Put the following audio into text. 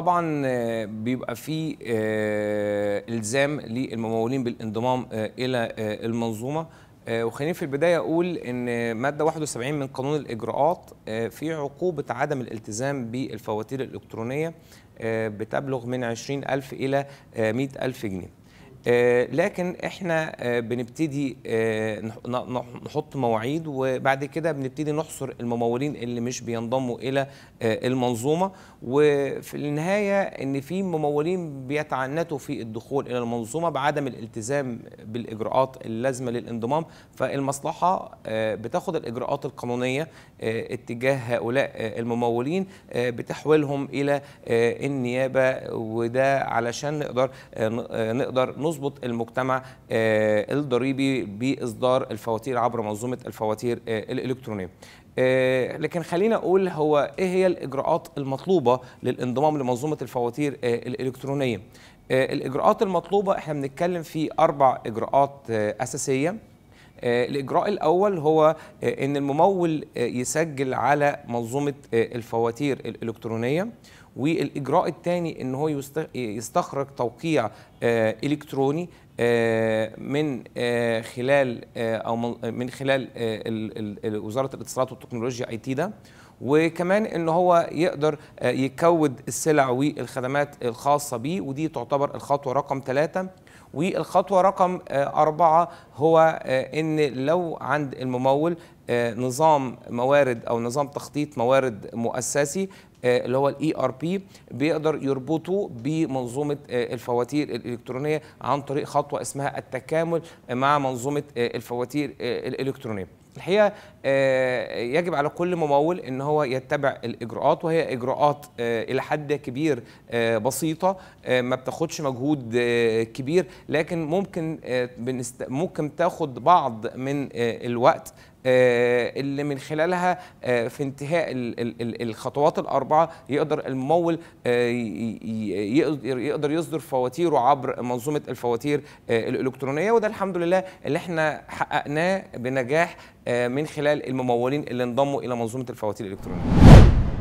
طبعا آه، بيبقى في آه، الزام للممولين بالانضمام آه، الى المنظومه وخليني في البدايه اقول ان ماده 71 من قانون الاجراءات في عقوبه عدم الالتزام بالفواتير الالكترونيه بتبلغ من 20000 الى 100000 جنيه آه، لكن احنا آه، بنبتدي آه، نحط مواعيد وبعد كده بنبتدي نحصر الممولين اللي مش بينضموا الى المنظومه وفي النهايه ان في ممولين بيتعنتوا في الدخول الى المنظومه بعدم الالتزام بالاجراءات اللازمه للانضمام فالمصلحه بتاخد الاجراءات القانونيه اتجاه هؤلاء الممولين بتحويلهم الى النيابه وده علشان نقدر نقدر تظبط المجتمع آه، الضريبي باصدار الفواتير عبر منظومه الفواتير آه، الالكترونيه آه، لكن خلينا اقول هو ايه هي الاجراءات المطلوبه للانضمام لمنظومه الفواتير الالكترونيه الاجراءات المطلوبه احنا بنتكلم في اربع اجراءات اساسيه الإجراء الأول هو أن الممول يسجل على منظومة الفواتير الإلكترونية والاجراء الثاني ان هو يستخرج توقيع آه، الكتروني آه، آه، من خلال او من خلال وزاره الاتصالات والتكنولوجيا اي تي ده وكمان ان هو يقدر يكود السلع والخدمات الخاصه بيه ودي تعتبر الخطوه رقم ثلاثة والخطوه رقم أربعة هو ان لو عند الممول نظام موارد او نظام تخطيط موارد مؤسسي آه، اللي هو الاي ار e بي بيقدر يربطه بمنظومه آه، الفواتير الالكترونيه عن طريق خطوه اسمها التكامل مع منظومه آه، الفواتير الالكترونيه الحقيقه يجب على كل ممول ان هو يتبع الاجراءات وهي اجراءات الى حد كبير بسيطه ما بتاخدش مجهود كبير لكن ممكن ممكن تاخد بعض من الوقت آه، اللي من خلالها آه، في انتهاء الخطوات الاربعه يقدر الممول آه، يقدر يصدر فواتيره عبر منظومه الفواتير الالكترونيه وده الحمد لله اللي احنا حققناه بنجاح من خلال الممولين اللي انضموا الى منظومه الفواتير الالكترونيه